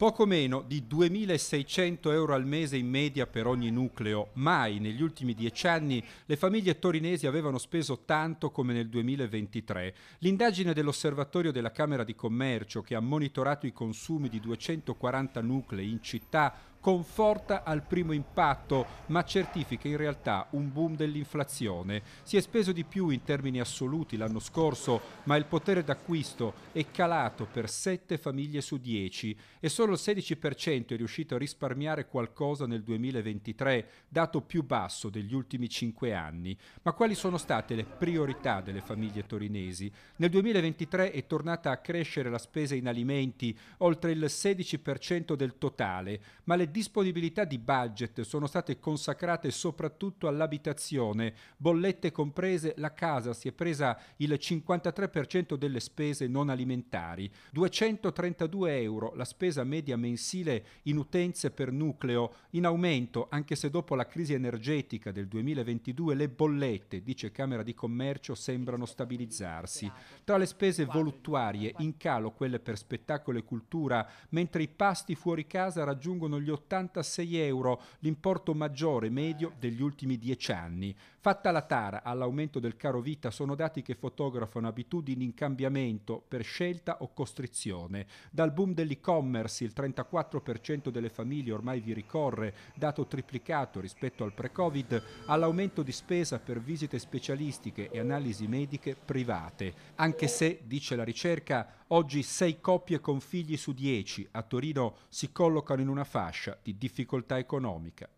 Poco meno di 2.600 euro al mese in media per ogni nucleo. Mai negli ultimi dieci anni le famiglie torinesi avevano speso tanto come nel 2023. L'indagine dell'Osservatorio della Camera di Commercio, che ha monitorato i consumi di 240 nuclei in città, conforta al primo impatto, ma certifica in realtà un boom dell'inflazione. Si è speso di più in termini assoluti l'anno scorso, ma il potere d'acquisto è calato per 7 famiglie su 10 e solo il 16% è riuscito a risparmiare qualcosa nel 2023, dato più basso degli ultimi 5 anni. Ma quali sono state le priorità delle famiglie torinesi? Nel 2023 è tornata a crescere la spesa in alimenti, oltre il 16% del totale, ma le disponibilità di budget sono state consacrate soprattutto all'abitazione, bollette comprese, la casa si è presa il 53% delle spese non alimentari, 232 euro la spesa media mensile in utenze per nucleo, in aumento anche se dopo la crisi energetica del 2022 le bollette, dice Camera di Commercio, sembrano stabilizzarsi. Tra le spese voluttuarie in calo quelle per spettacolo e cultura, mentre i pasti fuori casa raggiungono gli 80 86 euro, l'importo maggiore medio degli ultimi dieci anni. Fatta la tara all'aumento del caro vita sono dati che fotografano abitudini in cambiamento per scelta o costrizione. Dal boom dell'e-commerce il 34% delle famiglie ormai vi ricorre, dato triplicato rispetto al pre-Covid, all'aumento di spesa per visite specialistiche e analisi mediche private. Anche se, dice la ricerca, Oggi sei coppie con figli su dieci a Torino si collocano in una fascia di difficoltà economica.